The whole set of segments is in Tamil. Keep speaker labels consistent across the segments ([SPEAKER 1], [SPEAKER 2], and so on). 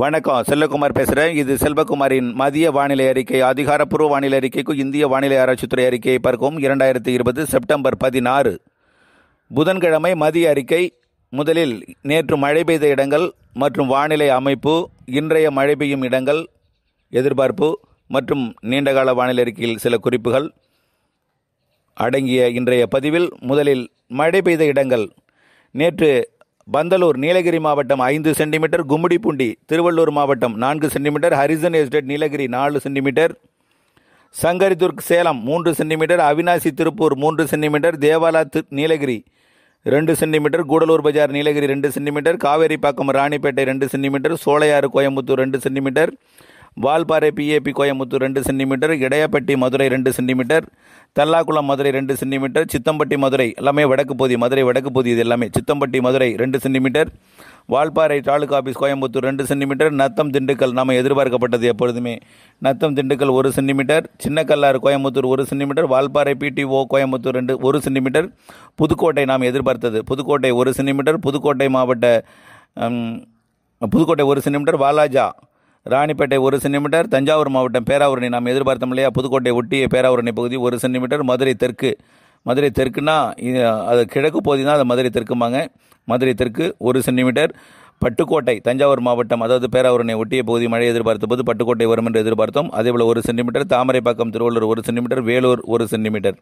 [SPEAKER 1] வணக்கம் செல்வகுமார் பேசுகிறேன் இது செல்வகுமாரின் மதிய வானிலை அறிக்கை அதிகாரப்பூர்வ வானிலை அறிக்கைக்கும் இந்திய வானிலை ஆராய்ச்சித்துறை அறிக்கையை பார்க்கவும் இரண்டாயிரத்தி இருபது செப்டம்பர் பதினாறு புதன்கிழமை மதிய அறிக்கை முதலில் நேற்று மழை பெய்த இடங்கள் மற்றும் வானிலை அமைப்பு இன்றைய மழை பெய்யும் இடங்கள் எதிர்பார்ப்பு மற்றும் நீண்டகால வானிலை அறிக்கையில் சில குறிப்புகள் அடங்கிய இன்றைய பதிவில் முதலில் மழை பெய்த இடங்கள் நேற்று பந்தலூர் நீலகிரி மாவட்டம் ஐந்து சென்டிமீட்டர் கும்முடிப்பூண்டி திருவள்ளூர் மாவட்டம் நான்கு சென்டிமீட்டர் ஹரிசன் எஸ்டேட் நீலகிரி நாலு சென்டிமீட்டர் சங்கரிதுர்க் சேலம் மூன்று சென்டிமீட்டர் அவினாசி திருப்பூர் மூன்று சென்டிமீட்டர் தேவாலா நீலகிரி ரெண்டு சென்டிமீட்டர் கூடலூர் பஜார் நீலகிரி ரெண்டு சென்டிமீட்டர் காவேரிப்பாக்கம் ராணிப்பேட்டை ரெண்டு சென்டிமீட்டர் சோலையாறு கோயம்புத்தூர் ரெண்டு சென்டிமீட்டர் வால்பாறை பிஏபி கோயம்புத்தூர் ரெண்டு சென்டிமீட்டர் இடையப்பட்டி மதுரை ரெண்டு சென்டிமீட்டர் தல்லாக்குளம் மதுரை ரெண்டு சென்டிமீட்டர் சித்தம்பட்டி மதுரை எல்லாமே வடக்கு பகுதி மதுரை வடக்கு பகுதி இது எல்லாமே சித்தம்பட்டி மதுரை ரெண்டு சென்டிமீட்டர் வால்பாறை தாலுக்கா ஆஃபீஸ் கோயம்புத்தூர் ரெண்டு சென்டிமீட்டர் நத்தம் திண்டுக்கல் நாம் எதிர்பார்க்கப்பட்டது எப்பொழுதுமே நத்தம் திண்டுக்கல் ஒரு சென்டிமீட்டர் சின்னக்கல்லாறு கோயம்புத்தூர் ஒரு சென்டிமீட்டர் வால்பாறை பிடிஓ கோயம்புத்தூர் ரெண்டு ஒரு சென்டிமீட்டர் புதுக்கோட்டை நாம் எதிர்பார்த்தது புதுக்கோட்டை ஒரு சென்டிமீட்டர் புதுக்கோட்டை மாவட்ட புதுக்கோட்டை ஒரு சென்டிமீட்டர் வாலாஜா ராணிப்பேட்டை ஒரு சென்டிமீட்டர் தஞ்சாவூர் மாவட்டம் பேராவூரணி நாம் எதிர்பார்த்தோம் இல்லையா புதுக்கோட்டை ஒட்டிய பேராவூரணி பகுதி ஒரு சென்டிமீட்டர் மதுரை தெற்கு மதுரை தெற்குனா அது கிழக்கு பகுதினா அது மதுரை தெற்குமாங்க மதுரை தெற்கு ஒரு சென்டிமீட்டர் பட்டுக்கோட்டை தஞ்சாவூர் மாவட்டம் அதாவது பேராவூரணை ஒட்டிய பகுதி மழை எதிர்பார்த்த போது பட்டுக்கோட்டை வரும் என்று எதிர்பார்த்தோம் அதே போல் ஒரு சென்டிமீட்டர் தாமரைப்பாக்கம் திருவள்ளூர் ஒரு சென்டிமீட்டர் வேலூர் ஒரு சென்டிமீட்டர்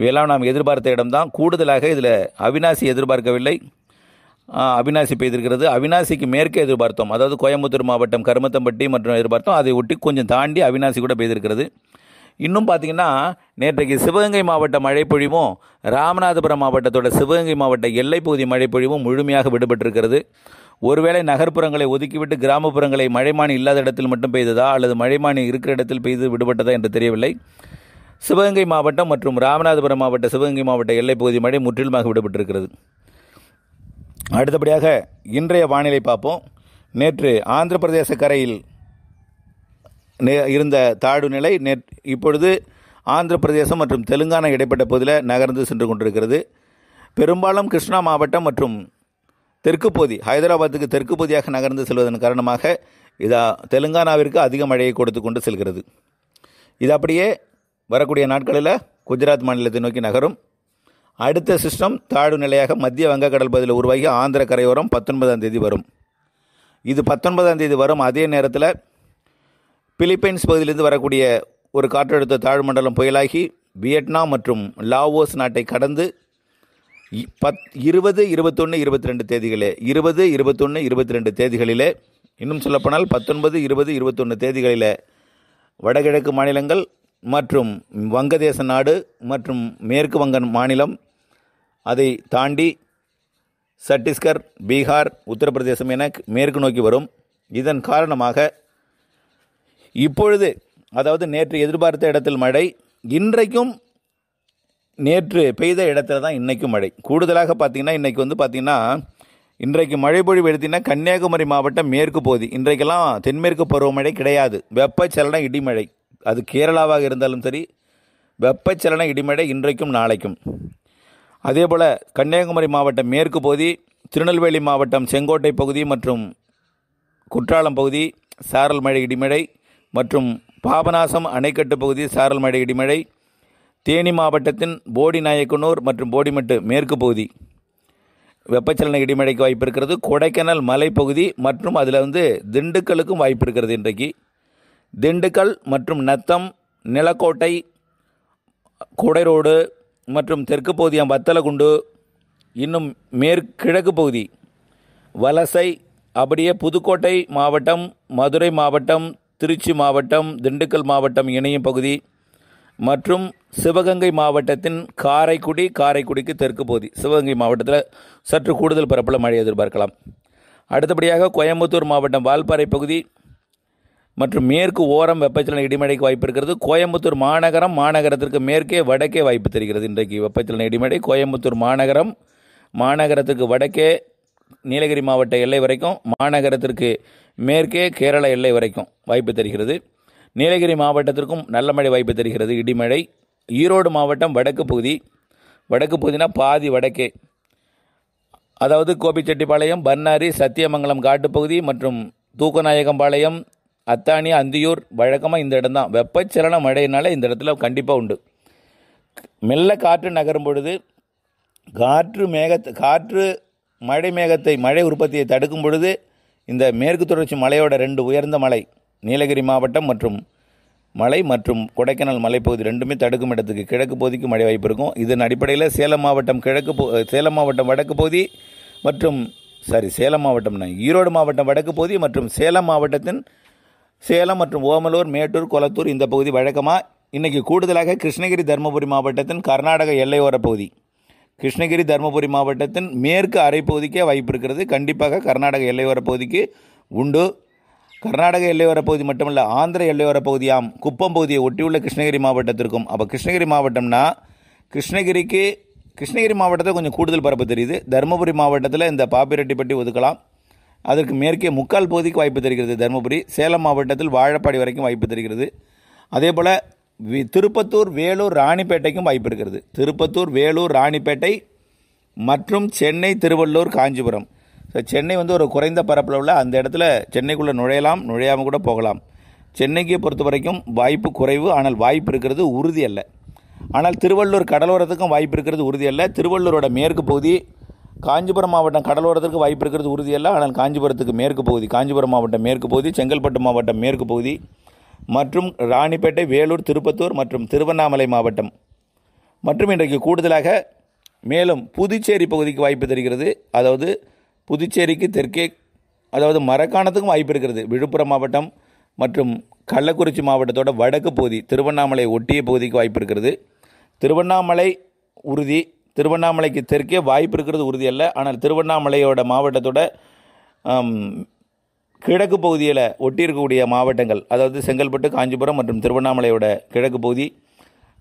[SPEAKER 1] இவையெல்லாம் நாம் எதிர்பார்த்த இடம்தான் கூடுதலாக இதில் அவினாசி எதிர்பார்க்கவில்லை அவினாசி பெய்திருக்கிறது அவினாசிக்கு மேற்கே எதிர்பார்த்தோம் அதாவது கோயம்புத்தூர் மாவட்டம் கருமத்தம்பட்டி மற்றும் எதிர்பார்த்தோம் அதை ஒட்டி கொஞ்சம் தாண்டி அவினாசி கூட பெய்திருக்கிறது இன்னும் பார்த்திங்கன்னா நேற்றைக்கு சிவகங்கை மாவட்ட மழைப்பொழிவும் ராமநாதபுரம் மாவட்டத்தோட சிவகங்கை மாவட்ட எல்லைப்பகுதி மழைப்பொழிவும் முழுமையாக விடுபட்டிருக்கிறது ஒருவேளை நகர்ப்புறங்களை ஒதுக்கிவிட்டு கிராமப்புறங்களை மழைமானி இல்லாத இடத்தில் மட்டும் பெய்ததா அல்லது மழைமானி இருக்கிற இடத்தில் பெய்து விடுபட்டதா என்று தெரியவில்லை சிவகங்கை மாவட்டம் மற்றும் ராமநாதபுரம் மாவட்ட சிவகங்கை மாவட்ட எல்லைப்பகுதி மழை முற்றிலுமாக விடுபட்டிருக்கிறது அடுத்தபடியாக இன்றைய வானிலை பார்ப்போம் நேற்று ஆந்திர பிரதேச கரையில் இருந்த தாழ்வு நிலை நே இப்பொழுது ஆந்திர பிரதேசம் மற்றும் தெலுங்கானா இடைப்பட்ட பகுதியில் நகர்ந்து சென்று கொண்டிருக்கிறது பெரும்பாலும் கிருஷ்ணா மாவட்டம் மற்றும் தெற்கு பகுதி ஹைதராபாத்துக்கு தெற்கு பகுதியாக நகர்ந்து செல்வதன் காரணமாக இதா தெலுங்கானாவிற்கு அதிக மழையை கொடுத்து கொண்டு செல்கிறது இது அப்படியே வரக்கூடிய நாட்களில் குஜராத் மாநிலத்தை நோக்கி நகரும் அடுத்த சிஸ்டம் தாழ்வு நிலையாக மத்திய வங்கக்கடல் பகுதியில் உருவாகி ஆந்திர கரையோரம் பத்தொன்பதாம் தேதி வரும் இது பத்தொன்பதாம் தேதி வரும் அதே நேரத்தில் பிலிப்பைன்ஸ் பகுதியிலிருந்து வரக்கூடிய ஒரு காற்றழுத்த மண்டலம் புயலாகி வியட்நாம் மற்றும் லாவோஸ் நாட்டை கடந்து பத் இருபது இருபத்தொன்று இருபத்தி ரெண்டு தேதிகளே இருபது இருபத்தொன்று இருபத்தி ரெண்டு தேதிகளிலே இன்னும் சொல்லப்போனால் பத்தொன்பது இருபது இருபத்தொன்று தேதிகளில் வடகிழக்கு மாநிலங்கள் மற்றும் வங்கதேச நாடு மற்றும் மேற்கு வங்க மாநிலம் அதை தாண்டி சட்டீஸ்கர் பீகார் உத்தரப்பிரதேசம் என மேற்கு நோக்கி வரும் இதன் காரணமாக இப்பொழுது அதாவது நேற்று எதிர்பார்த்த இடத்தில் மழை இன்றைக்கும் நேற்று பெய்த இடத்துல தான் இன்றைக்கும் மழை கூடுதலாக பார்த்திங்கன்னா இன்றைக்கு வந்து பார்த்திங்கன்னா இன்றைக்கு மழை பொழிவு எடுத்திங்கன்னா கன்னியாகுமரி மாவட்டம் மேற்கு பகுதி இன்றைக்கெல்லாம் தென்மேற்கு பருவமழை கிடையாது வெப்பச்சலன இடிமழை அது கேரளாவாக இருந்தாலும் சரி வெப்பச்சலன இடிமழை இன்றைக்கும் நாளைக்கும் அதேபோல் கன்னியாகுமரி மாவட்டம் மேற்கு பகுதி திருநெல்வேலி மாவட்டம் செங்கோட்டை பகுதி மற்றும் குற்றாலம் பகுதி சாரல் மழை இடிமழை மற்றும் பாபநாசம் அணைக்கட்டு பகுதி சாரல் மழை இடிமழை தேனி மாவட்டத்தின் போடி நாயக்கனூர் மற்றும் போடிமட்டு மேற்கு பகுதி வெப்பச்சலன இடிமழைக்கு வாய்ப்பு இருக்கிறது கொடைக்கானல் மலைப்பகுதி மற்றும் அதில் வந்து திண்டுக்கலுக்கும் வாய்ப்பு இருக்கிறது இன்றைக்கு திண்டுக்கல் மற்றும் நத்தம் நிலக்கோட்டை குடைரோடு மற்றும் தெற்கு பகுதியாம் வத்தலகுண்டு இன்னும் மேற்கிழக்கு பகுதி வலசை அப்படியே புதுக்கோட்டை மாவட்டம் மதுரை மாவட்டம் திருச்சி மாவட்டம் திண்டுக்கல் மாவட்டம் இணையும் பகுதி மற்றும் சிவகங்கை மாவட்டத்தின் காரைக்குடி காரைக்குடிக்கு தெற்கு பகுதி சிவகங்கை மாவட்டத்தில் சற்று கூடுதல் பரப்பில் மழை எதிர்பார்க்கலாம் அடுத்தபடியாக கோயம்புத்தூர் மாவட்டம் வால்பாறை பகுதி மற்றும் மேற்கு ஓரம் வெப்பச்சலன இடிமழைக்கு வாய்ப்பு இருக்கிறது கோயம்புத்தூர் மாநகரம் மாநகரத்திற்கு மேற்கே வடக்கே வாய்ப்பு தெரிகிறது இன்றைக்கு வெப்பச்சலன இடிமழை கோயம்புத்தூர் மாநகரம் மாநகரத்திற்கு வடக்கே நீலகிரி மாவட்ட எல்லை வரைக்கும் மாநகரத்திற்கு மேற்கே கேரள எல்லை வரைக்கும் வாய்ப்பு தெரிகிறது நீலகிரி மாவட்டத்திற்கும் நல்ல மழை வாய்ப்பு தெரிகிறது இடிமழை ஈரோடு மாவட்டம் வடக்கு பகுதி வடக்கு பகுதினா பாதி வடக்கே அதாவது கோபிச்செட்டிப்பாளையம் பன்னாரி சத்தியமங்கலம் காட்டுப்பகுதி மற்றும் தூக்கநாயகம்பாளையம் அத்தானி அந்தியூர் வழக்கமாக இந்த இடம் தான் வெப்பச்சலன மழையினால் இந்த இடத்துல கண்டிப்பாக உண்டு மெல்ல காற்று நகரும் பொழுது காற்று மேகத்தை காற்று மழை மேகத்தை மழை உற்பத்தியை தடுக்கும் பொழுது இந்த மேற்கு தொடர்ச்சி மலையோட ரெண்டு உயர்ந்த மலை நீலகிரி மாவட்டம் மற்றும் மலை மற்றும் கொடைக்கானல் மலைப்பகுதி ரெண்டுமே தடுக்கும் இடத்துக்கு கிழக்கு பகுதிக்கு மழை வாய்ப்பு இருக்கும் இதன் அடிப்படையில் சேலம் மாவட்டம் கிழக்கு சேலம் மாவட்டம் வடக்கு பகுதி மற்றும் சாரி சேலம் மாவட்டம்னா ஈரோடு மாவட்டம் வடக்கு பகுதி மற்றும் சேலம் மாவட்டத்தின் சேலம் மற்றும் ஓமலூர் மேட்டூர் கொளத்தூர் இந்த பகுதி வழக்கமாக இன்றைக்கி கூடுதலாக கிருஷ்ணகிரி தருமபுரி மாவட்டத்தின் கர்நாடக எல்லையோரப் பகுதி கிருஷ்ணகிரி தருமபுரி மாவட்டத்தின் மேற்கு அரைப்பகுதிக்கே வாய்ப்பு இருக்கிறது கண்டிப்பாக கர்நாடக எல்லையோரப் பகுதிக்கு உண்டு கர்நாடக எல்லையோரப் பகுதி மட்டுமல்ல ஆந்திர எல்லையோரப் பகுதியாம் குப்பம் பகுதியை ஒட்டியுள்ள கிருஷ்ணகிரி மாவட்டத்திற்கும் அப்போ கிருஷ்ணகிரி மாவட்டம்னா கிருஷ்ணகிரிக்கு கிருஷ்ணகிரி மாவட்டத்தில் கொஞ்சம் கூடுதல் பரப்பு தெரியுது தருமபுரி மாவட்டத்தில் இந்த பாப்பிரெட்டிப்பட்டி ஒதுக்கலாம் அதற்கு மேற்கே முக்கால் பகுதிக்கு வாய்ப்பு தருகிறது தருமபுரி சேலம் மாவட்டத்தில் வாழப்பாடி வரைக்கும் வாய்ப்பு தருகிறது அதேபோல் வி திருப்பத்தூர் வேலூர் ராணிப்பேட்டைக்கும் வாய்ப்பு இருக்கிறது திருப்பத்தூர் வேலூர் ராணிப்பேட்டை மற்றும் சென்னை திருவள்ளூர் காஞ்சிபுரம் ஸோ சென்னை வந்து ஒரு குறைந்த பரப்பில் உள்ள அந்த இடத்துல சென்னைக்குள்ளே நுழையலாம் நுழையாமல் கூட போகலாம் சென்னைக்கு பொறுத்த வரைக்கும் வாய்ப்பு குறைவு ஆனால் வாய்ப்பு இருக்கிறது உறுதி அல்ல ஆனால் திருவள்ளூர் கடலோரத்துக்கும் வாய்ப்பு இருக்கிறது உறுதி அல்ல திருவள்ளூரோட மேற்கு பகுதி காஞ்சிபுரம் மாவட்டம் கடலோரத்திற்கு வாய்ப்பு இருக்கிறது உறுதியல்ல ஆனால் காஞ்சிபுரத்துக்கு மேற்கு பகுதி காஞ்சிபுரம் மாவட்டம் மேற்கு பகுதி செங்கல்பட்டு மாவட்டம் மேற்கு பகுதி மற்றும் ராணிப்பேட்டை வேலூர் திருப்பத்தூர் மற்றும் திருவண்ணாமலை மாவட்டம் மற்றும் இன்றைக்கு கூடுதலாக மேலும் புதுச்சேரி பகுதிக்கு வாய்ப்பு தெரிகிறது அதாவது புதுச்சேரிக்கு தெற்கே அதாவது மரக்காணத்துக்கும் வாய்ப்பு இருக்கிறது விழுப்புரம் மாவட்டம் மற்றும் கள்ளக்குறிச்சி மாவட்டத்தோட வடக்கு பகுதி திருவண்ணாமலை ஒட்டிய பகுதிக்கு வாய்ப்பு இருக்கிறது திருவண்ணாமலை உறுதி திருவண்ணாமலைக்கு தெற்கே வாய்ப்பு இருக்கிறது உறுதி அல்ல ஆனால் திருவண்ணாமலையோட மாவட்டத்தோட கிழக்கு பகுதியில் ஒட்டியிருக்கக்கூடிய மாவட்டங்கள் அதாவது செங்கல்பட்டு காஞ்சிபுரம் மற்றும் திருவண்ணாமலையோட கிழக்கு பகுதி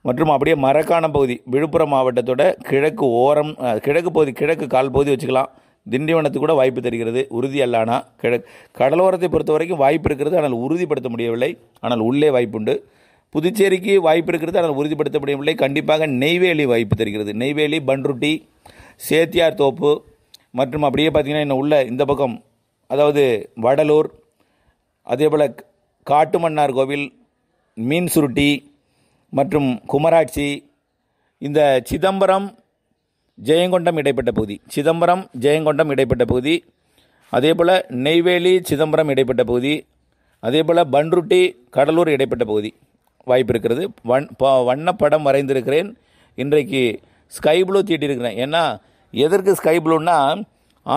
[SPEAKER 1] மற்றும் அப்படியே மரக்கான பகுதி விழுப்புரம் மாவட்டத்தோட கிழக்கு ஓரம் கிழக்கு பகுதி கிழக்கு கால் பகுதி வச்சுக்கலாம் திண்டிவனத்துக்கு கூட வாய்ப்பு தெரிகிறது உறுதி அல்லானா கிழக்கு கடலோரத்தை பொறுத்த வரைக்கும் வாய்ப்பு இருக்கிறது ஆனால் உறுதிப்படுத்த முடியவில்லை ஆனால் உள்ளே வாய்ப்புண்டு புதுச்சேரிக்கு வாய்ப்பு இருக்கிறது அதனால் உறுதிப்படுத்த முடியவில்லை கண்டிப்பாக நெய்வேலி வாய்ப்பு தெரிகிறது நெய்வேலி பன்ருட்டி சேத்தியார் தோப்பு மற்றும் அப்படியே பார்த்திங்கன்னா இன்னும் உள்ள இந்த பக்கம் அதாவது வடலூர் அதே போல் காட்டுமன்னார் கோவில் மீன் சுருட்டி மற்றும் குமராட்சி இந்த சிதம்பரம் ஜெயங்கொண்டம் இடைப்பட்ட பகுதி சிதம்பரம் ஜெயங்கொண்டம் இடைப்பட்ட பகுதி அதே போல் நெய்வேலி சிதம்பரம் இடைப்பட்ட பகுதி அதே போல் பன்ருட்டி கடலூர் இடைப்பட்ட பகுதி வாய்ப்பு இருக்கிறது வண் வண்ணப்படம் வரைந்திருக்கிறேன் இன்றைக்கு ஸ்கை ப்ளூ தீட்டியிருக்கிறேன் ஏன்னா எதற்கு ஸ்கை ப்ளூன்னா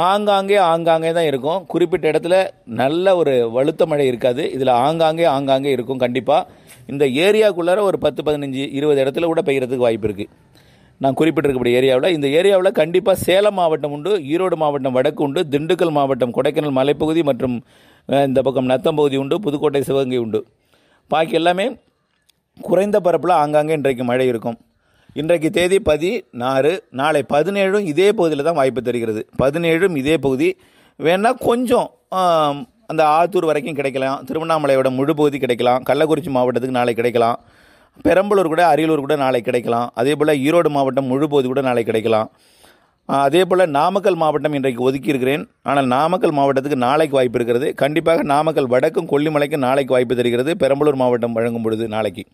[SPEAKER 1] ஆங்காங்கே ஆங்காங்கே தான் இருக்கும் குறிப்பிட்ட இடத்துல நல்ல ஒரு வலுத்த மழை இருக்காது இதில் ஆங்காங்கே ஆங்காங்கே இருக்கும் கண்டிப்பாக இந்த ஏரியாக்குள்ளார ஒரு பத்து பதினஞ்சு இருபது இடத்துல கூட பெய்கிறதுக்கு வாய்ப்பு இருக்குது நான் குறிப்பிட்டிருக்கக்கூடிய ஏரியாவில் இந்த ஏரியாவில் கண்டிப்பாக சேலம் மாவட்டம் உண்டு ஈரோடு மாவட்டம் வடக்கு உண்டு திண்டுக்கல் மாவட்டம் கொடைக்கானல் மலைப்பகுதி மற்றும் இந்த பக்கம் நத்தம் பகுதி உண்டு புதுக்கோட்டை சிவகங்கை உண்டு பாக்கி எல்லாமே குறைந்த பரப்பில் ஆங்காங்கே இன்றைக்கு மழை இருக்கும் இன்றைக்கு தேதி பதினாறு நாளை பதினேழும் இதே பகுதியில் தான் வாய்ப்பு தருகிறது பதினேழும் இதே பகுதி வேணால் கொஞ்சம் அந்த ஆத்தூர் வரைக்கும் கிடைக்கலாம் திருவண்ணாமலையோட முழு பகுதி கிடைக்கலாம் கள்ளக்குறிச்சி மாவட்டத்துக்கு நாளை கிடைக்கலாம் பெரம்பலூர் கூட அரியலூர் கூட நாளை கிடைக்கலாம் அதே போல் ஈரோடு மாவட்டம் முழு பகுதி கூட நாளை கிடைக்கலாம் அதே போல் நாமக்கல் மாவட்டம் இன்றைக்கு ஒதுக்கியிருக்கிறேன் ஆனால் நாமக்கல் மாவட்டத்துக்கு நாளைக்கு வாய்ப்பு இருக்கிறது கண்டிப்பாக நாமக்கல் வடக்கும் கொல்லிமலைக்கும் நாளைக்கு வாய்ப்பு தருகிறது பெரம்பலூர் மாவட்டம் வழங்கும் பொழுது நாளைக்கு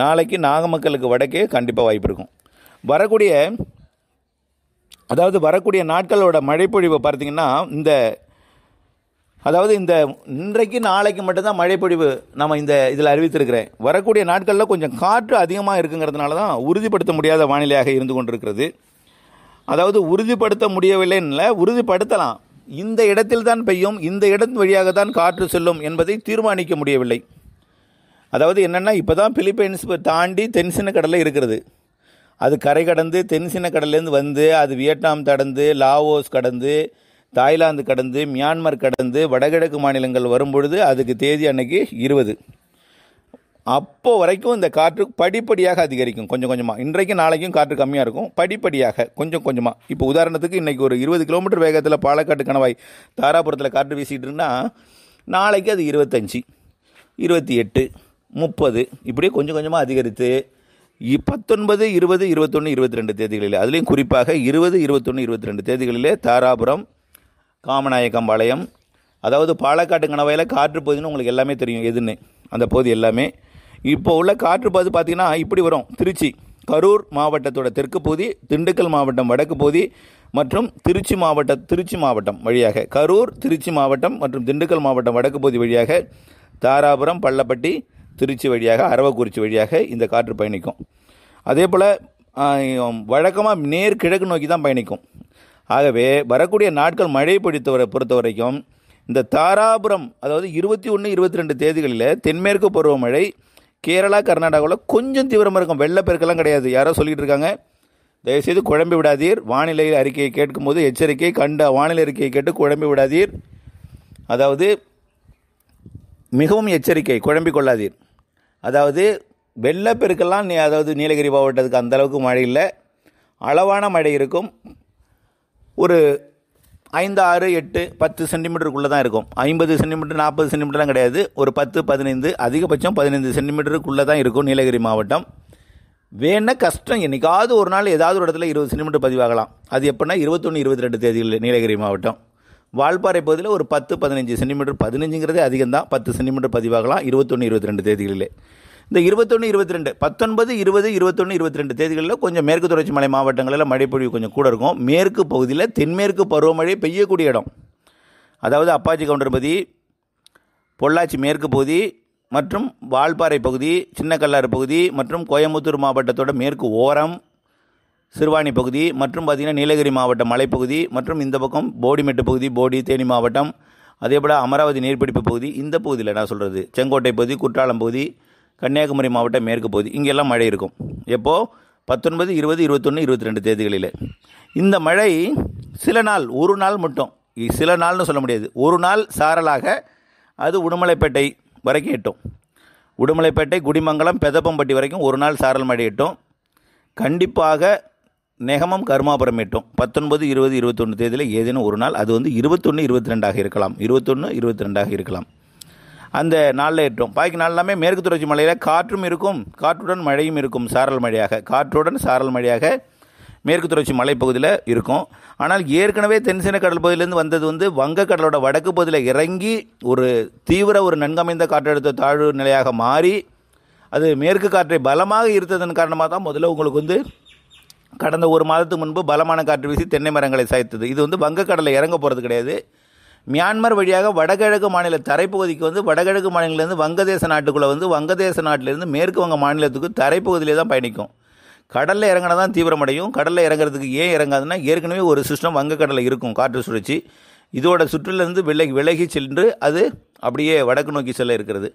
[SPEAKER 1] நாளைக்கு நாகமக்களுக்கு வடக்கே கண்டிப்பாக வாய்ப்பு இருக்கும் வரக்கூடிய அதாவது வரக்கூடிய நாட்களோட மழைப்பொழிவை பார்த்திங்கன்னா இந்த அதாவது இந்த இன்றைக்கு நாளைக்கு மட்டும்தான் மழைப்பொழிவு நம்ம இந்த இதில் அறிவித்திருக்கிறேன் வரக்கூடிய நாட்களில் கொஞ்சம் காற்று அதிகமாக இருக்குங்கிறதுனால தான் உறுதிப்படுத்த முடியாத வானிலையாக இருந்து கொண்டிருக்கிறது அதாவது உறுதிப்படுத்த முடியவில்லைன்னு உறுதிப்படுத்தலாம் இந்த இடத்தில் தான் பெய்யும் இந்த இடத்தின் வழியாக தான் காற்று செல்லும் என்பதை தீர்மானிக்க முடியவில்லை அதாவது என்னென்னா இப்போ தான் பிலிப்பைன்ஸ் தாண்டி தென்சின கடலில் இருக்கிறது அது கரை கடந்து தென்சின கடல்லேருந்து வந்து அது வியட்நாம் கடந்து லாவோஸ் கடந்து தாய்லாந்து கடந்து மியான்மர் கடந்து வடகிழக்கு மாநிலங்கள் வரும்பொழுது அதுக்கு தேதி அன்னைக்கு இருபது அப்போ வரைக்கும் இந்த காற்று படிப்படியாக அதிகரிக்கும் கொஞ்சம் கொஞ்சமாக இன்றைக்கும் நாளைக்கும் காற்று கம்மியாக இருக்கும் படிப்படியாக கொஞ்சம் கொஞ்சமாக இப்போ உதாரணத்துக்கு இன்றைக்கி ஒரு இருபது கிலோமீட்டர் வேகத்தில் பாலக்காட்டு கணவாய் தாராபுரத்தில் காற்று வீசிட்டுருன்னா நாளைக்கு அது இருபத்தஞ்சி இருபத்தி எட்டு முப்பது இப்படியே கொஞ்சம் கொஞ்சமாக அதிகரித்து பத்தொன்பது இருபது இருபத்தொன்று இருபத்தி ரெண்டு தேதிகளில் அதுலேயும் குறிப்பாக இருபது இருபத்தொன்று இருபத்தி ரெண்டு தேதிகளிலே தாராபுரம் காமநாயக்கம்பாளையம் அதாவது பாலக்காட்டு கணவாயில் காற்று உங்களுக்கு எல்லாமே தெரியும் எதுன்னு அந்த பகுதி எல்லாமே இப்போ உள்ள காற்று பகுதி பார்த்திங்கன்னா இப்படி வரும் திருச்சி கரூர் மாவட்டத்தோட தெற்கு பகுதி திண்டுக்கல் மாவட்டம் வடக்கு பகுதி மற்றும் திருச்சி மாவட்ட திருச்சி மாவட்டம் வழியாக கரூர் திருச்சி மாவட்டம் மற்றும் திண்டுக்கல் மாவட்டம் வடக்கு பகுதி வழியாக தாராபுரம் பள்ளப்பட்டி திருச்சி வழியாக அரவக்குறிச்சி வழியாக இந்த காற்று பயணிக்கும் அதே போல் வழக்கமாக நேர் கிழக்கு நோக்கி தான் பயணிக்கும் ஆகவே வரக்கூடிய நாட்கள் மழை பிடித்தவரை பொறுத்த வரைக்கும் இந்த தாராபுரம் அதாவது இருபத்தி ஒன்று இருபத்தி ரெண்டு தேதிகளில் தென்மேற்கு பருவமழை கேரளா கர்நாடகாவில் கொஞ்சம் தீவிரமாக இருக்கும் வெள்ளப்பெருக்கெல்லாம் கிடையாது யாரோ சொல்லிகிட்டு இருக்காங்க தயவுசெய்து குழம்பி விடாதீர் வானிலை அறிக்கையை கேட்கும்போது எச்சரிக்கை கண்ட வானிலை அறிக்கையை கேட்டு குழம்பி விடாதீர் அதாவது மிகவும் எச்சரிக்கை குழம்பிக்கொள்ளாதீர் கொள்ளாதீர் அதாவது வெள்ளப்பெருக்கெல்லாம் அதாவது நீலகிரி மாவட்டத்துக்கு அந்தளவுக்கு மழை இல்லை அளவான மழை இருக்கும் ஒரு ஐந்து ஆறு எட்டு பத்து சென்டிமீட்டருக்குள்ளே தான் இருக்கும் ஐம்பது சென்டிமீட்டர் நாற்பது சென்டிமீட்டர்லாம் கிடையாது ஒரு பத்து பதினைந்து அதிகபட்சம் பதினைந்து சென்டிமீட்டருக்குள்ளே தான் இருக்கும் நீலகிரி மாவட்டம் வேணால் கஷ்டம் என்றைக்காவது ஒரு நாள் ஏதாவது ஒரு இடத்துல இருபது சென்டிமீட்டர் பதிவாகலாம் அது எப்படின்னா இருபத்தொன்று இருபத்தி ரெண்டு தேதியில் நீலகிரி மாவட்டம் வால்பாறை பகுதியில் ஒரு பத்து பதினஞ்சு சென்டிமீட்டர் பதினஞ்சுங்கிறதே அதிகம் தான் பத்து சென்டிமீட்டர் பதிவாகலாம் இருபத்தொன்று இருபத்தி ரெண்டு தேதிகளிலே இந்த இருபத்தொன்று இருபத்தி ரெண்டு பத்தொன்பது இருபது இருபத்தொன்று இருபத்தி ரெண்டு தேதிகளில் கொஞ்சம் மேற்கு தொடர்ச்சி மலை மாவட்டங்களில் மழைப்பொழிவு கொஞ்சம் கூட இருக்கும் மேற்கு பகுதியில் தென்மேற்கு பருவமழை பெய்யக்கூடிய இடம் அதாவது அப்பாச்சி கவுண்டர்பதி பொள்ளாச்சி மேற்கு பகுதி மற்றும் வால்பாறை பகுதி சின்னக்கல்லாறு பகுதி மற்றும் கோயம்புத்தூர் மாவட்டத்தோட மேற்கு ஓரம் சிறுவாணி பகுதி மற்றும் பார்த்திங்கன்னா நீலகிரி மாவட்டம் மலைப்பகுதி மற்றும் இந்த பக்கம் போடிமெட்டு பகுதி போடி தேனி மாவட்டம் அதே போல் அமராவதி நீர்பிடிப்பு பகுதி இந்த பகுதியில் நான் சொல்கிறது செங்கோட்டை பகுதி குற்றாலம் பகுதி கன்னியாகுமரி மாவட்டம் மேற்கு பகுதி இங்கெல்லாம் மழை இருக்கும் எப்போது பத்தொன்பது இருபது இருபத்தொன்று இருபத்தி ரெண்டு தேதிகளில் இந்த மழை சில நாள் ஒரு நாள் மட்டும் சில நாள்னு சொல்ல முடியாது ஒரு நாள் சாரலாக அது உடுமலைப்பேட்டை வரைக்கும் எட்டும் உடுமலைப்பேட்டை குடிமங்கலம் பெதப்பம்பட்டி வரைக்கும் ஒரு நாள் சாரல் மழை எட்டும் கண்டிப்பாக நெகமம் கர்மாபரமேட்டும் பத்தொன்பது இருபது இருபத்தொன்று தேதியில் ஏதேனும் ஒரு நாள் அது வந்து இருபத்தொன்று இருபத்தி ரெண்டாக இருக்கலாம் இருபத்தொன்று இருபத்தி ரெண்டாக இருக்கலாம் அந்த நாளில் ஏற்றும் பாக்கி நாள் எல்லாமே மேற்கு தொடர்ச்சி மலையில் காற்றும் இருக்கும் காற்றுடன் மழையும் இருக்கும் சாரல் மழையாக காற்றுடன் சாரல் மழையாக மேற்கு தொடர்ச்சி மலைப்பகுதியில் இருக்கும் ஆனால் ஏற்கனவே தென்சீன கடல் பகுதியிலேருந்து வந்தது வந்து வங்கக்கடலோட வடக்கு பகுதியில் இறங்கி ஒரு தீவிர ஒரு நன்கமைந்த காற்றழுத்த தாழ்வு நிலையாக மாறி அது மேற்கு காற்றை பலமாக இருந்ததன் காரணமாக தான் முதல்ல உங்களுக்கு வந்து கடந்த ஒரு மாதத்துக்கு முன்பு பலமான காற்று வீசி தென்னை மரங்களை சாய்த்தது இது வந்து வங்கக்கடலில் இறங்க போகிறது கிடையாது மியான்மர் வழியாக வடகிழக்கு மாநில தரைப்பகுதிக்கு வந்து வடகிழக்கு மாநிலத்திலேருந்து வங்கதேச நாட்டுக்குள்ளே வந்து வங்கதேச நாட்டிலேருந்து மேற்கு வங்க மாநிலத்துக்கு தரைப்பகுதியிலே தான் பயணிக்கும் கடலில் இறங்கினா தான் தீவிரமடையும் கடலில் இறங்குறதுக்கு ஏன் இறங்காதுன்னா ஏற்கனவே ஒரு சிஸ்டம் வங்கக்கடலில் இருக்கும் காற்று சுழற்சி இதோட சுற்றிலிருந்து விலகி விலகி சென்று அது அப்படியே வடக்கு நோக்கி செல்ல இருக்கிறது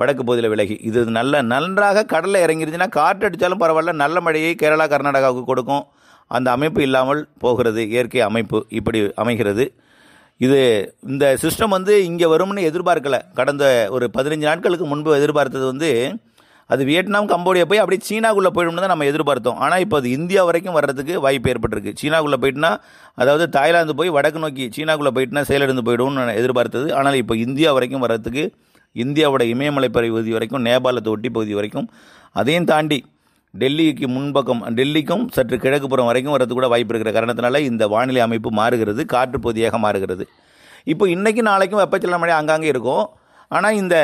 [SPEAKER 1] வடக்கு பகுதியில் விலகி இது நல்ல நன்றாக கடலில் இறங்கிருச்சுன்னா காற்று அடித்தாலும் பரவாயில்ல நல்ல மழையை கேரளா கர்நாடகாவுக்கு கொடுக்கும் அந்த அமைப்பு இல்லாமல் போகிறது இயற்கை அமைப்பு இப்படி அமைகிறது இது இந்த சிஸ்டம் வந்து இங்கே வரும்னு எதிர்பார்க்கலை கடந்த ஒரு பதினஞ்சு நாட்களுக்கு முன்பு எதிர்பார்த்தது வந்து அது வியட்நாம் கம்போடியா போய் அப்படியே சீனாக்குள்ளே போயிடும்னு தான் நம்ம எதிர்பார்த்தோம் ஆனால் இப்போ அது இந்தியா வரைக்கும் வர்றதுக்கு வாய்ப்பு ஏற்பட்டிருக்கு சீனாக்குள்ளே போயிட்டுனா அதாவது தாய்லாந்து போய் வடக்கு நோக்கி சீனாக்குள்ளே போயிட்டுனா செயலிழந்து போயிடும்னு நான் எதிர்பார்த்தது ஆனால் இப்போ இந்தியா வரைக்கும் வர்றதுக்கு இந்தியாவோட இமயமலை பகுதி வரைக்கும் நேபாளத்தை ஒட்டி பகுதி வரைக்கும் அதையும் தாண்டி டெல்லிக்கு முன்பக்கம் டெல்லிக்கும் சற்று கிழக்கு புறம் வரைக்கும் வரது கூட வாய்ப்பு இருக்கிற காரணத்தினால இந்த வானிலை அமைப்பு மாறுகிறது காற்று பகுதியாக மாறுகிறது இப்போ இன்றைக்கி நாளைக்கும் வெப்பச்சலன மழை அங்கங்கே இருக்கும் ஆனால் இந்த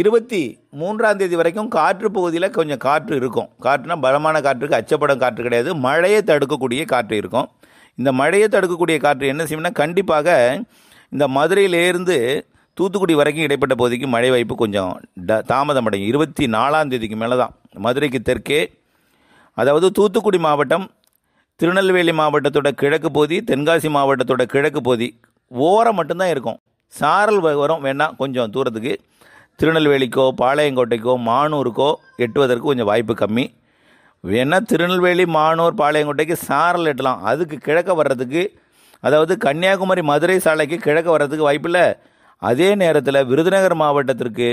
[SPEAKER 1] இருபத்தி மூன்றாம் தேதி வரைக்கும் காற்று பகுதியில் கொஞ்சம் காற்று இருக்கும் காற்றுனா பலமான காற்றுக்கு அச்சப்படும் காற்று கிடையாது மழையை தடுக்கக்கூடிய காற்று இருக்கும் இந்த மழையை தடுக்கக்கூடிய காற்று என்ன செய்யணும்னா கண்டிப்பாக இந்த மதுரையிலேருந்து தூத்துக்குடி வரைக்கும் இடைப்பட்ட போதைக்கு மழை வாய்ப்பு கொஞ்சம் ட தாமதம் அடையும் இருபத்தி நாலாம் தேதிக்கு மேலே தான் மதுரைக்கு தெற்கே அதாவது தூத்துக்குடி மாவட்டம் திருநெல்வேலி மாவட்டத்தோட கிழக்கு பகுதி தென்காசி மாவட்டத்தோட கிழக்கு பகுதி ஓரம் மட்டும்தான் இருக்கும் சாரல் வரும் வேணால் கொஞ்சம் தூரத்துக்கு திருநெல்வேலிக்கோ பாளையங்கோட்டைக்கோ மானூருக்கோ எட்டுவதற்கு கொஞ்சம் வாய்ப்பு கம்மி வேணால் திருநெல்வேலி மானூர் பாளையங்கோட்டைக்கு சாரல் எட்டலாம் அதுக்கு கிழக்க வர்றதுக்கு அதாவது கன்னியாகுமரி மதுரை சாலைக்கு கிழக்க வர்றதுக்கு வாய்ப்பில்லை அதே நேரத்தில் விருதுநகர் மாவட்டத்திற்கு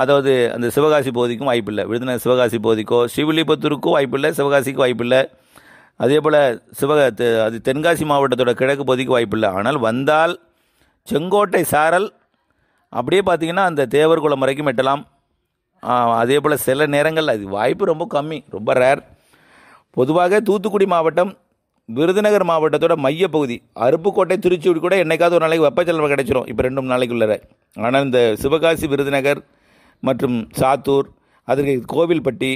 [SPEAKER 1] அதாவது அந்த சிவகாசி பகுதிக்கும் வாய்ப்பில்லை விருதுநகர் சிவகாசி பகுதிக்கோ ஸ்ரீவில்லிபுத்தூருக்கும் வாய்ப்பில்லை சிவகாசிக்கும் வாய்ப்பில்லை அதே போல் சிவக அது தென்காசி மாவட்டத்தோட கிழக்கு பகுதிக்கு வாய்ப்பில்லை ஆனால் வந்தால் செங்கோட்டை சாரல் அப்படியே பார்த்திங்கன்னா அந்த தேவர் குளம் வரைக்கும் எட்டலாம் அதே போல் சில நேரங்கள் அது வாய்ப்பு ரொம்ப கம்மி ரொம்ப ரேர் பொதுவாக தூத்துக்குடி மாவட்டம் விருதுநகர் மாவட்டத்தோட மையப்பகுதி அருப்புக்கோட்டை திருச்சூடி கூட என்றைக்காவது ஒரு நாளைக்கு வெப்பச்சலனம் கிடைச்சிரும் இப்போ ரெண்டு மூணு நாளைக்குள்ளே ஆனால் இந்த சிவகாசி விருதுநகர் மற்றும் சாத்தூர் அதற்கு கோவில்பட்டி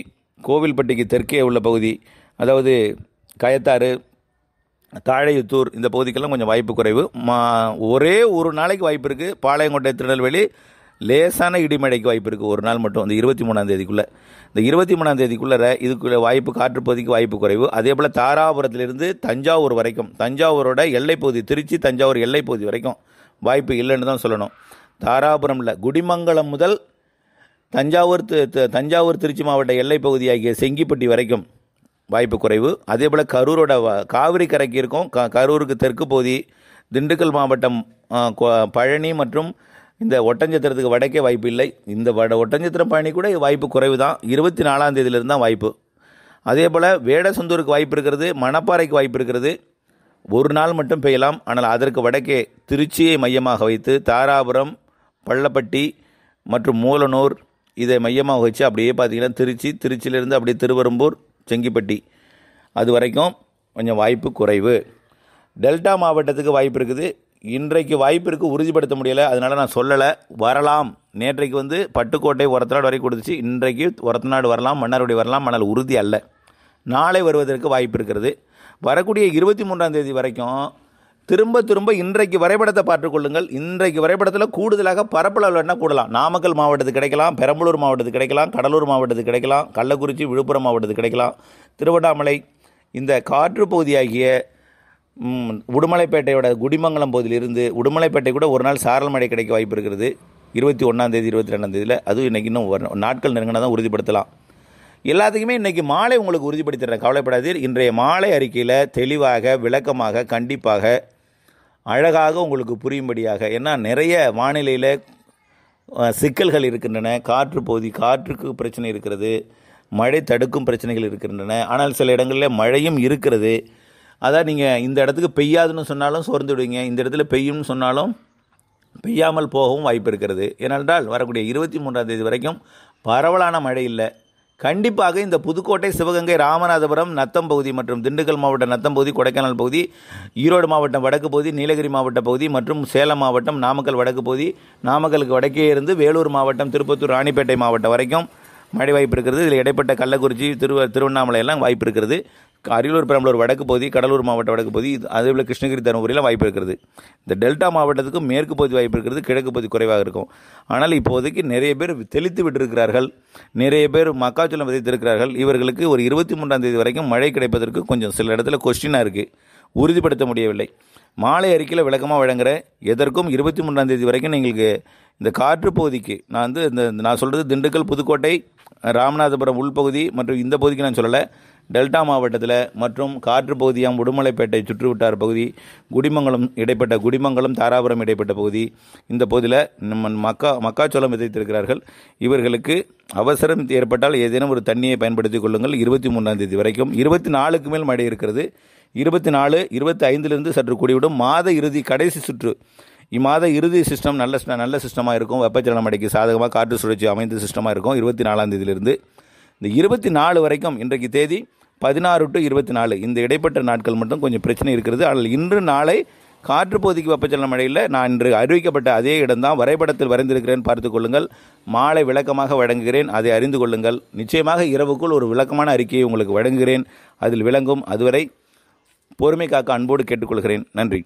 [SPEAKER 1] கோவில்பட்டிக்கு தெற்கே உள்ள பகுதி அதாவது கயத்தாறு தாழையுத்தூர் இந்த பகுதிக்கெல்லாம் கொஞ்சம் வாய்ப்பு குறைவு மா ஒரே ஒரு நாளைக்கு வாய்ப்பு இருக்குது பாளையங்கோட்டை திருநெல்வேலி லேசான இடிமழைக்கு வாய்ப்பு இருக்குது ஒரு நாள் மட்டும் அந்த இருபத்தி மூணாம் தேதிக்குள்ளே இந்த இருபத்தி மூணாம் தேதிக்குள்ளே இதுக்குள்ள வாய்ப்பு காற்றுப்பகுதிக்கு வாய்ப்பு குறைவு அதே போல் தாராபுரத்திலிருந்து தஞ்சாவூர் வரைக்கும் தஞ்சாவூரோட எல்லைப்பகுதி திருச்சி தஞ்சாவூர் எல்லைப்பகுதி வரைக்கும் வாய்ப்பு இல்லைன்னு தான் சொல்லணும் தாராபுரம் இல்லை குடிமங்கலம் முதல் தஞ்சாவூர் தஞ்சாவூர் திருச்சி மாவட்ட எல்லைப்பகுதி ஆகிய செங்கிப்பட்டி வரைக்கும் வாய்ப்பு குறைவு அதே போல் கரூரோட காவிரி கரைக்கு இருக்கும் க கரூருக்கு தெற்கு பகுதி திண்டுக்கல் மாவட்டம் பழனி மற்றும் இந்த ஒட்டஞ்சத்திரத்துக்கு வடக்கே வாய்ப்பு இல்லை இந்த வட ஒட்டஞ்சத்திரம் பயணி கூட வாய்ப்பு குறைவு தான் இருபத்தி நாலாம் தேதியிலிருந்து தான் வாய்ப்பு அதே போல் வேடசந்தூருக்கு வாய்ப்பு இருக்கிறது மணப்பாறைக்கு வாய்ப்பு இருக்கிறது ஒரு நாள் மட்டும் பெய்யலாம் ஆனால் அதற்கு வடக்கே திருச்சியை மையமாக வைத்து தாராபுரம் பள்ளப்பட்டி மற்றும் மூலனூர் இதை மையமாக வச்சு அப்படியே பார்த்தீங்கன்னா திருச்சி திருச்சியிலேருந்து அப்படியே திருவரும்பூர் செங்கிப்பட்டி அது வரைக்கும் கொஞ்சம் வாய்ப்பு குறைவு டெல்டா மாவட்டத்துக்கு வாய்ப்பு இருக்குது இன்றைக்கு வாய்ப்பிற்கு உறுதிப்படுத்த முடியலை அதனால் நான் சொல்லலை வரலாம் நேற்றைக்கு வந்து பட்டுக்கோட்டை ஒரத்தநாடு வரை கொடுத்துச்சு இன்றைக்கு ஒரத்தநாடு வரலாம் மன்னார்குடி வரலாம் ஆனால் உறுதி அல்ல நாளை வருவதற்கு வாய்ப்பு இருக்கிறது வரக்கூடிய இருபத்தி மூன்றாம் தேதி வரைக்கும் திரும்ப திரும்ப இன்றைக்கு வரைபடத்தை பார்த்துக்கொள்ளுங்கள் இன்றைக்கு வரைபடத்தில் கூடுதலாக பரப்பளவு வேணால் கூடலாம் நாமக்கல் மாவட்டத்துக்கு கிடைக்கலாம் பெரம்பலூர் மாவட்டத்துக்கு கிடைக்கலாம் கடலூர் மாவட்டத்துக்கு கிடைக்கலாம் கள்ளக்குறிச்சி விழுப்புரம் மாவட்டத்துக்கு கிடைக்கலாம் திருவண்ணாமலை இந்த காற்று பகுதியாகிய உடுமலைப்பேட்டையோட குடிமங்கலம் பகுதியிலிருந்து உடுமலைப்பேட்டை கூட ஒரு நாள் சாரல் மழை கிடைக்க வாய்ப்பு இருக்கிறது இருபத்தி ஒன்றாந்தேதி இருபத்தி ரெண்டாம் தேதியில் அதுவும் இன்றைக்கி இன்னும் வரணும் நாட்கள் நெருங்கினா தான் உறுதிப்படுத்தலாம் எல்லாத்துக்குமே இன்றைக்கி மாலை உங்களுக்கு உறுதிப்படுத்திடுறேன் கவலைப்படாதீர் இன்றைய மாலை அறிக்கையில் தெளிவாக விளக்கமாக கண்டிப்பாக அழகாக உங்களுக்கு புரியும்படியாக ஏன்னா நிறைய வானிலையில் சிக்கல்கள் இருக்கின்றன காற்று பகுதி காற்றுக்கு பிரச்சனை இருக்கிறது மழை தடுக்கும் பிரச்சனைகள் இருக்கின்றன ஆனால் சில இடங்களில் மழையும் இருக்கிறது அதான் நீங்கள் இந்த இடத்துக்கு பெய்யாதுன்னு சொன்னாலும் சோர்ந்து விடுவீங்க இந்த இடத்துல பெய்யும்னு சொன்னாலும் பெய்யாமல் போகவும் வாய்ப்பு இருக்கிறது ஏனென்றால் வரக்கூடிய இருபத்தி மூன்றாம் தேதி வரைக்கும் பரவலான மழை இல்லை கண்டிப்பாக இந்த புதுக்கோட்டை சிவகங்கை ராமநாதபுரம் நத்தம் பகுதி மற்றும் திண்டுக்கல் மாவட்டம் நத்தம் பகுதி கொடைக்கானல் பகுதி ஈரோடு மாவட்டம் வடக்கு பகுதி நீலகிரி மாவட்ட பகுதி மற்றும் சேலம் மாவட்டம் நாமக்கல் வடக்கு பகுதி நாமக்கலுக்கு வடக்கே இருந்து வேலூர் மாவட்டம் திருப்பத்தூர் ராணிப்பேட்டை மாவட்டம் வரைக்கும் மழை வாய்ப்பு இருக்கிறது இதில் இடைப்பட்ட கள்ளக்குறிச்சி திரு திருவண்ணாமலை எல்லாம் வாய்ப்பு இருக்கிறது அரியலூர் பெரம்பலூர் வடக்கு பகுதி கடலூர் மாவட்ட வடக்கு பகுதி அதே போல் கிருஷ்ணகிரி தருமபுரியில் வாய்ப்பு இருக்கிறது இந்த டெல்டா மாவட்டத்துக்கும் மேற்கு பகுதி வாய்ப்பு இருக்கிறது கிழக்கு பகுதி குறைவாக இருக்கும் ஆனால் இப்போதைக்கு நிறைய பேர் தெளித்து விட்டிருக்கிறார்கள் நிறைய பேர் மக்காச்சோளம் விதைத்திருக்கிறார்கள் இவர்களுக்கு ஒரு இருபத்தி மூன்றாம் தேதி வரைக்கும் மழை கிடைப்பதற்கு கொஞ்சம் சில இடத்துல கொஸ்டினாக இருக்குது உறுதிப்படுத்த முடியவில்லை மாலை அறிக்கையில் விளக்கமாக வழங்குற எதற்கும் இருபத்தி மூன்றாம் தேதி வரைக்கும் எங்களுக்கு இந்த காற்று பகுதிக்கு நான் வந்து இந்த நான் சொல்கிறது திண்டுக்கல் புதுக்கோட்டை ராமநாதபுரம் உள்பகுதி மற்றும் இந்த பகுதிக்கு நான் சொல்லலை டெல்டா மாவட்டத்தில் மற்றும் காற்று பகுதியாம் உடுமலைப்பேட்டை சுற்றுவட்டார் பகுதி குடிமங்கலம் இடைப்பட்ட குடிமங்கலம் தாராபுரம் இடைப்பட்ட பகுதி இந்த பகுதியில் நம்ம மக்கா மக்காச்சோளம் விதைத்திருக்கிறார்கள் இவர்களுக்கு அவசரம் ஏற்பட்டால் ஏதேனும் ஒரு தண்ணியை பயன்படுத்திக் கொள்ளுங்கள் இருபத்தி மூன்றாம் தேதி வரைக்கும் இருபத்தி நாலுக்கு மேல் மழை இருக்கிறது இருபத்தி நாலு இருபத்தி ஐந்திலிருந்து சற்று கூடிவிடும் மாத இறுதி கடைசி சுற்று இம்மாத இறுதி சிஸ்டம் நல்ல நல்ல சிஸ்டமாக இருக்கும் வெப்பச்சலனம் அடைக்கு சாதகமாக காற்று சுழற்சி அமைந்த சிஸ்டமாக இருக்கும் இருபத்தி நாலாம் தேதியிலிருந்து இந்த இருபத்தி நாலு வரைக்கும் இன்றைக்கு தேதி பதினாறு டு இருபத்தி நாலு இந்த இடைப்பட்ட நாட்கள் மட்டும் கொஞ்சம் பிரச்சனை இருக்கிறது ஆனால் இன்று நாளை காற்றுப்பகுதிக்கு வெப்பச்சலன மழையில் நான் இன்று அறிவிக்கப்பட்ட அதே இடம்தான் வரைபடத்தில் வரைந்திருக்கிறேன் பார்த்து கொள்ளுங்கள் மாலை விளக்கமாக வழங்குகிறேன் அதை அறிந்து கொள்ளுங்கள் நிச்சயமாக இரவுக்குள் ஒரு விளக்கமான அறிக்கையை உங்களுக்கு வழங்குகிறேன் அதில் விளங்கும் அதுவரை பொறுமை காக்க அன்போடு கேட்டுக்கொள்கிறேன் நன்றி